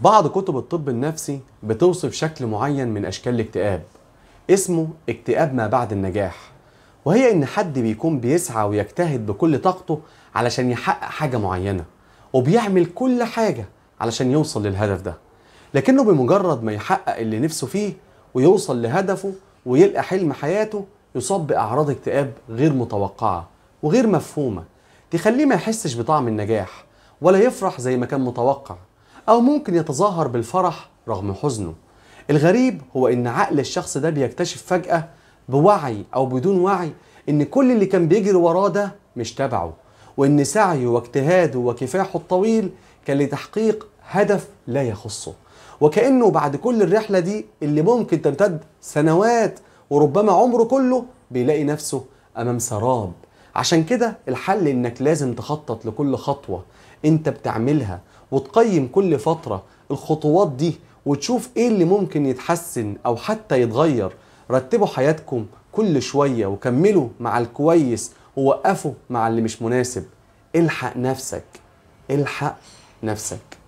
بعض كتب الطب النفسي بتوصف شكل معين من أشكال الاكتئاب اسمه اكتئاب ما بعد النجاح وهي إن حد بيكون بيسعى ويجتهد بكل طاقته علشان يحقق حاجة معينة وبيعمل كل حاجة علشان يوصل للهدف ده لكنه بمجرد ما يحقق اللي نفسه فيه ويوصل لهدفه ويلقى حلم حياته يصاب بأعراض اكتئاب غير متوقعة وغير مفهومة تخليه ما يحسش بطعم النجاح ولا يفرح زي ما كان متوقع أو ممكن يتظاهر بالفرح رغم حزنه الغريب هو إن عقل الشخص ده بيكتشف فجأة بوعي أو بدون وعي إن كل اللي كان بيجري وراه ده مش تبعه وإن سعيه واجتهاده وكفاحه الطويل كان لتحقيق هدف لا يخصه وكأنه بعد كل الرحلة دي اللي ممكن تمتد سنوات وربما عمره كله بيلاقي نفسه أمام سراب عشان كده الحل انك لازم تخطط لكل خطوه انت بتعملها وتقيم كل فتره الخطوات دي وتشوف ايه اللي ممكن يتحسن او حتى يتغير رتبوا حياتكم كل شويه وكملوا مع الكويس ووقفوا مع اللي مش مناسب الحق نفسك الحق نفسك